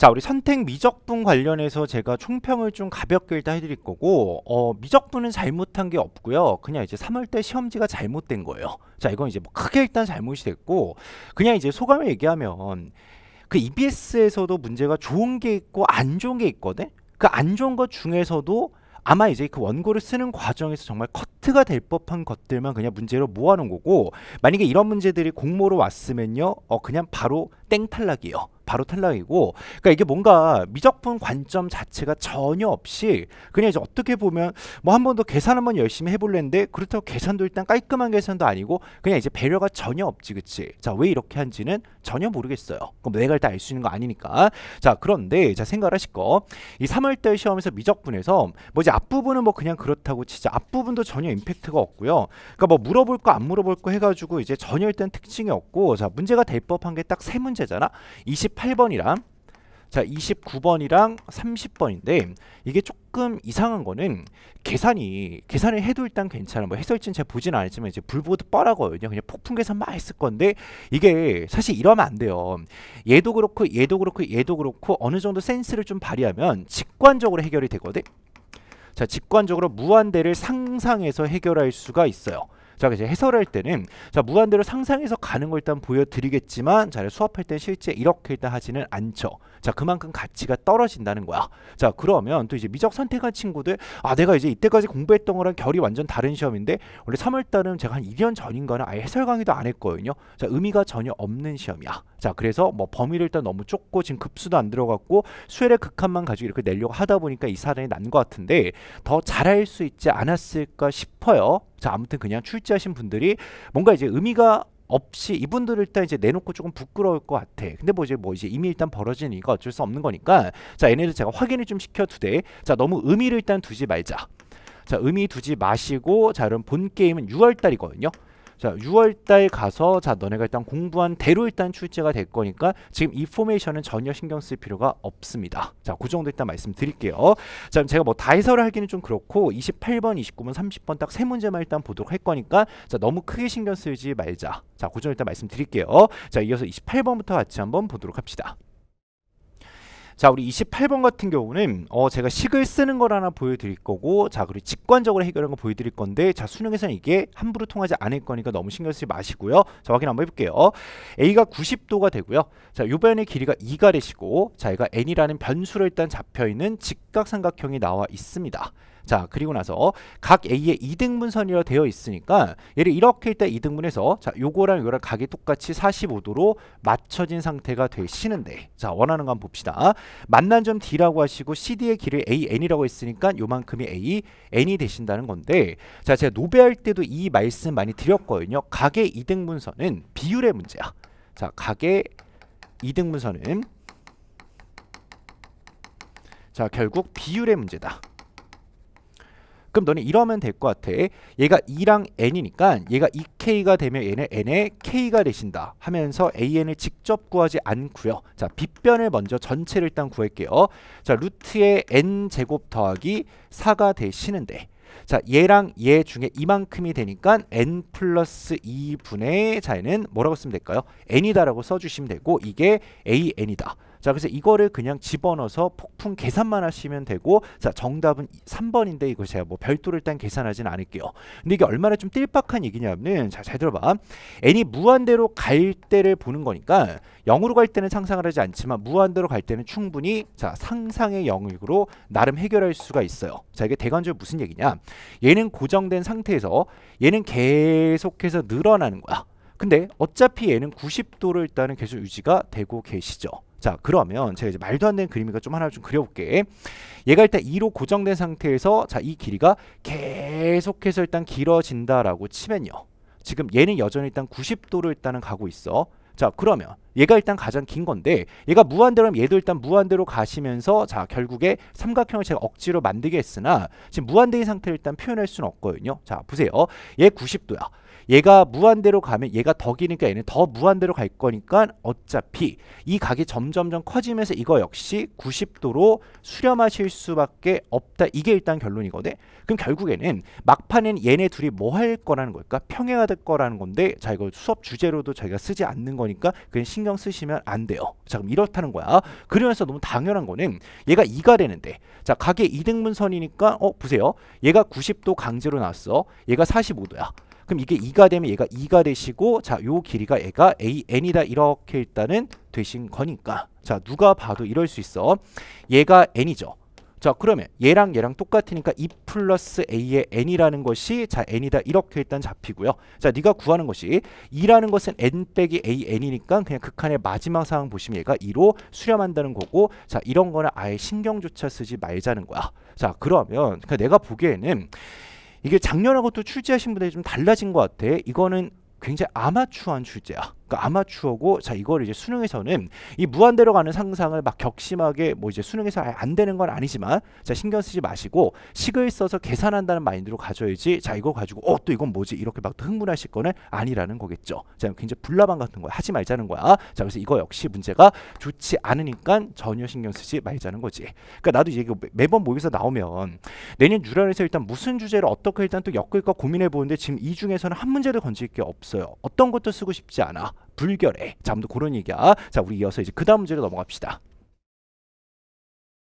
자 우리 선택 미적분 관련해서 제가 총평을 좀 가볍게 일단 해드릴 거고 어, 미적분은 잘못한 게 없고요 그냥 이제 3월때 시험지가 잘못된 거예요 자 이건 이제 뭐 크게 일단 잘못이 됐고 그냥 이제 소감을 얘기하면 그 EBS에서도 문제가 좋은 게 있고 안 좋은 게 있거든 그 안 좋은 것 중에서도 아마 이제 그 원고를 쓰는 과정에서 정말 커트가 될 법한 것들만 그냥 문제로 모아놓은 거고 만약에 이런 문제들이 공모로 왔으면요 어 그냥 바로 땡 탈락이에요 바로 탈락이고 그러니까 이게 뭔가 미적분 관점 자체가 전혀 없이 그냥 이제 어떻게 보면 뭐 한 번 더 계산 한번 열심히 해볼랬는데 그렇다고 계산도 일단 깔끔한 계산도 아니고 그냥 이제 배려가 전혀 없지 그치 자 왜 이렇게 한지는 전혀 모르겠어요 그럼 내가 일단 알 수 있는 거 아니니까 자 그런데 자 생각하실 을거이 3월달 시험에서 미적분에서 뭐 이제 앞부분은 뭐 그냥 그렇다고 진짜 앞부분도 전혀 임팩트가 없고요 그러니까 뭐 물어볼 거 안 물어볼 거 해가지고 이제 전혀 일단 특징이 없고 자 문제가 될 법한 게 딱 세 문제잖아 28 28번이랑 자 29번이랑 30번인데 이게 조금 이상한 거는 계산이 계산을 해도 일단 괜찮아 뭐 해설진 제가 보진 않았지만 이제 불보듯 뻔하거든요 그냥 폭풍 계산 막 했을 건데 이게 사실 이러면 안 돼요 얘도 그렇고 얘도 그렇고 얘도 그렇고 어느 정도 센스를 좀 발휘하면 직관적으로 해결이 되거든 자 직관적으로 무한대를 상상해서 해결할 수가 있어요 자 이제 해설할 때는 자 무한대로 상상해서 가는 걸 일단 보여드리겠지만 자 수업할 때 실제 이렇게 일단 하지는 않죠. 자 그만큼 가치가 떨어진다는 거야. 자 그러면 또 이제 미적 선택한 친구들 아 내가 이제 이때까지 공부했던 거랑 결이 완전 다른 시험인데 원래 3월달은 제가 한 1년 전인가는 아예 해설 강의도 안 했거든요. 자 의미가 전혀 없는 시험이야. 자 그래서 뭐 범위를 일단 너무 좁고 지금 급수도 안 들어갔고 수혜의 극한만 가지고 이렇게 내려고 하다 보니까 이사람이난 것 같은데 더 잘할 수 있지 않았을까 싶어요. 자 아무튼 그냥 출제하신 분들이 뭔가 이제 의미가 없이 이분들 을 일단 이제 내놓고 조금 부끄러울 것 같아. 근데 뭐 이제 뭐 이제 이미 일단 벌어진 이거 어쩔 수 없는 거니까 자 얘네들 제가 확인을 좀 시켜두되 자 너무 의미를 일단 두지 말자. 자 의미 두지 마시고 자 그럼 본 게임은 6월달이거든요. 자 6월달 가서 자 너네가 일단 공부한 대로 일단 출제가 될 거니까 지금 이 포메이션은 전혀 신경 쓸 필요가 없습니다 자그 정도 일단 말씀드릴게요 자 제가 뭐 다 해설을 하기는 좀 그렇고 28번 29번 30번 딱 세 문제만 일단 보도록 할 거니까 자 너무 크게 신경 쓰지 말자 자그 정도 일단 말씀드릴게요 자 이어서 28번부터 같이 한번 보도록 합시다 자 우리 28번 같은 경우는 어 제가 식을 쓰는 걸 하나 보여드릴 거고 자 그리고 직관적으로 해결한 거 보여드릴 건데 자 수능에서는 이게 함부로 통하지 않을 거니까 너무 신경 쓰지 마시고요 자 확인 한번 해볼게요 a가 90도가 되고요 자 요변의 길이가 2가되시고자 얘가 n이라는 변수로 일단 잡혀있는 직각삼각형이 나와 있습니다 자 그리고 나서 각 A의 2등분선이라 되어 있으니까 얘를 이렇게 일단 2등분해서 자 요거랑 요랑 거 각이 똑같이 45도로 맞춰진 상태가 되시는데 자 원하는 거 한번 봅시다 만난 점 D라고 하시고 CD의 길을 AN이라고 했으니까 요만큼이 A, N이 되신다는 건데 자 제가 노베할 때도 이 말씀 많이 드렸거든요 각의 2등분선은 비율의 문제야 자 각의 2등분선은 자 결국 비율의 문제다 그럼 너는 이러면 될 것 같아. 얘가 2랑 n이니까 얘가 2k가 되면 얘는 n에 k가 되신다 하면서 an을 직접 구하지 않고요. 자, 빗변을 먼저 전체를 일단 구할게요. 자, 루트의 n제곱 더하기 4가 되시는데 자 얘랑 얘 중에 이만큼이 되니까 n 플러스 2분의 자에는 뭐라고 쓰면 될까요? n이다라고 써주시면 되고 이게 an이다. 자 그래서 이거를 그냥 집어넣어서 폭풍 계산만 하시면 되고 자 정답은 3번인데 이거 제가 뭐 별도로 일단 계산하진 않을게요. 근데 이게 얼마나 좀 띨박한 얘기냐면 자잘 들어봐. n이 무한대로 갈 때를 보는 거니까 0으로 갈 때는 상상을 하지 않지만 무한대로 갈 때는 충분히 자 상상의 영역으로 나름 해결할 수가 있어요. 자 이게 대관절 무슨 얘기냐? 얘는 고정된 상태에서 얘는 계속해서 늘어나는 거야. 근데 어차피 얘는 90도를 일단은 계속 유지가 되고 계시죠. 자 그러면 제가 이제 말도 안 되는 그림이니까 좀 하나 를좀 그려볼게 얘가 일단 2로 고정된 상태에서 자 이 길이가 계속해서 일단 길어진다라고 치면요 지금 얘는 여전히 일단 90도로 일단은 가고 있어 자 그러면 얘가 일단 가장 긴 건데 얘가 무한대로 하면 얘도 일단 무한대로 가시면서 자 결국에 삼각형을 제가 억지로 만들게 했으나 지금 무한대인 상태를 일단 표현할 수는 없거든요 자 보세요 얘 90도야 얘가 무한대로 가면 얘가 덕이니까 얘는 더 무한대로 갈 거니까 어차피 이 각이 점점점 커지면서 이거 역시 90도로 수렴하실 수밖에 없다. 이게 일단 결론이거든. 그럼 결국에는 막판엔 얘네 둘이 뭐 할 거라는 걸까? 평행화 될 거라는 건데 자 이거 수업 주제로도 저희가 쓰지 않는 거니까 그냥 신경 쓰시면 안 돼요. 자 그럼 이렇다는 거야. 그러면서 너무 당연한 거는 얘가 2가 되는데 자 각의 2등분선이니까 어 보세요. 얘가 90도 강제로 나왔어. 얘가 45도야. 그럼 이게 2가 되면 얘가 2가 되시고 자 요 길이가 얘가 an이다 이렇게 일단은 되신 거니까 자 누가 봐도 이럴 수 있어 얘가 n이죠 자 그러면 얘랑 얘랑 똑같으니까 2 e 플러스 a의 n이라는 것이 자 n이다 이렇게 일단 잡히고요 자 네가 구하는 것이 2라는 것은 n 빼기 a n이니까 그냥 극한의 마지막 상황 보시면 얘가 2로 수렴한다는 거고 자 이런 거는 아예 신경조차 쓰지 말자는 거야 자 그러면 그러니까 내가 보기에는 이게 작년하고 또 출제하신 분들이 좀 달라진 것 같아. 이거는 굉장히 아마추어한 출제야. 그 아마추어고 자 이걸 이제 수능에서는 이 무한대로 가는 상상을 막 격심하게 뭐 이제 수능에서 아, 안 되는 건 아니지만 자 신경 쓰지 마시고 식을 써서 계산한다는 마인드로 가져야지 자 이거 가지고 어 또 이건 뭐지 이렇게 막 흥분하실 거는 아니라는 거겠죠. 자 굉장히 불나방 같은 거야 하지 말자는 거야. 자 그래서 이거 역시 문제가 좋지 않으니까 전혀 신경 쓰지 말자는 거지. 그러니까 나도 이제 매번 모여서 나오면 내년 유란에서 일단 무슨 주제를 어떻게 일단 또 엮을까 고민해 보는데 지금 이 중에서는 한 문제도 건질 게 없어요. 어떤 것도 쓰고 싶지 않아. 불결해. 잠도 그런 얘기야. 자, 우리 이어서 이제 그 다음 문제로 넘어갑시다.